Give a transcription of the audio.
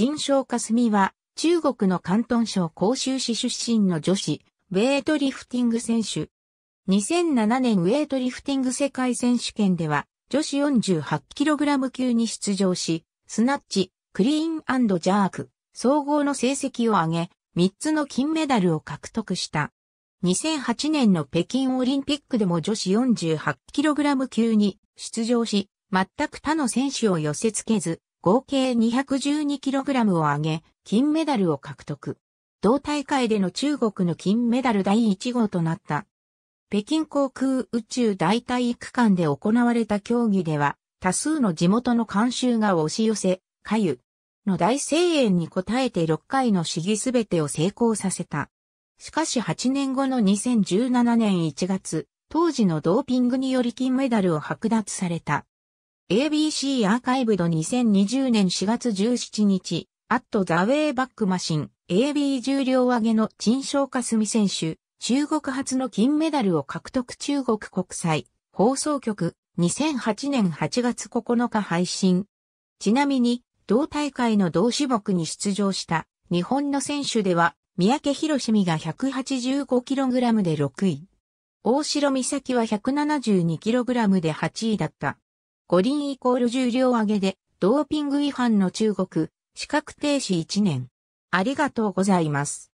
陳章かすみは、中国の広東省広州市出身の女子、ウェイトリフティング選手。2007年ウェイトリフティング世界選手権では、女子 48kg 級に出場し、スナッチ、クリーンジャーク、総合の成績を上げ、3つの金メダルを獲得した。2008年の北京オリンピックでも女子 48kg 級に出場し、全く他の選手を寄せ付けず、合計 212kg を上げ、金メダルを獲得。同大会での中国の金メダル第1号となった。北京航空宇宙大体育館で行われた競技では、多数の地元の観衆が押し寄せ、かゆの大声援に応えて6回の試技すべてを成功させた。しかし8年後の2017年1月、当時のドーピングにより金メダルを剥奪された。ABC アーカイブド2020年4月17日、アットザウェイバックマシン、AB 重量上げの陳翔かすみ選手、中国初の金メダルを獲得中国国際、放送局、2008年8月9日配信。ちなみに、同大会の同種目に出場した日本の選手では、三宅博史美が 185kg で6位。大城美咲は 172kg で8位だった。五輪イコール重量上げで、ドーピング違反の中国、資格停止1年。ありがとうございます。